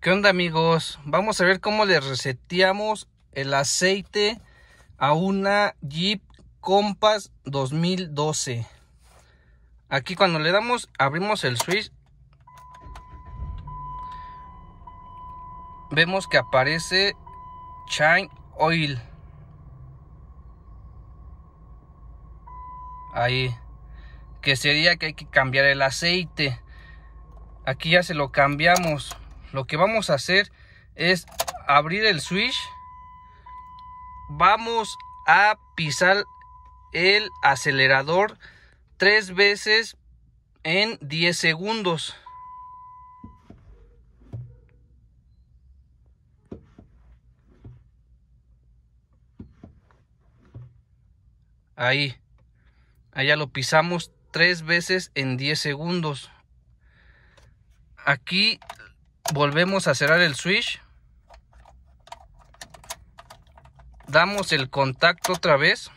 ¿Qué onda amigos? Vamos a ver cómo le reseteamos el aceite a una Jeep Compass 2012. Aquí cuando le damos, abrimos el switch. Vemos que aparece Shine Oil. Ahí. Que sería que hay que cambiar el aceite. Aquí ya se lo cambiamos lo que vamos a hacer es abrir el switch. Vamos a pisar el acelerador tres veces en 10 segundos. Ahí. Allá lo pisamos tres veces en 10 segundos. Aquí volvemos a cerrar el switch damos el contacto otra vez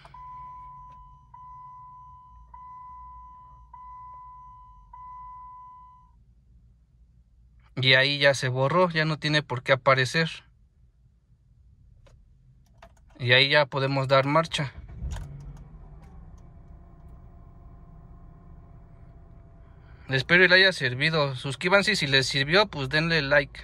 y ahí ya se borró ya no tiene por qué aparecer y ahí ya podemos dar marcha Espero les haya servido. Suscríbanse si les sirvió, pues denle like.